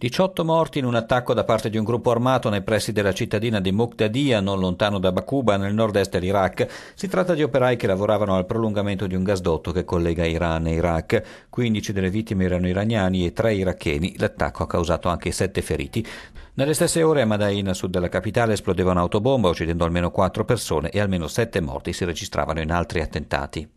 18 morti in un attacco da parte di un gruppo armato nei pressi della cittadina di Muqtadiya, non lontano da Bakuba, nel nord-est dell'Iraq. Si tratta di operai che lavoravano al prolungamento di un gasdotto che collega Iran e Iraq. 15 delle vittime erano iraniani e 3 iracheni. L'attacco ha causato anche 7 feriti. Nelle stesse ore a Madain, a sud della capitale, esplodeva un'autobomba, uccidendo almeno 4 persone e almeno 7 morti si registravano in altri attentati.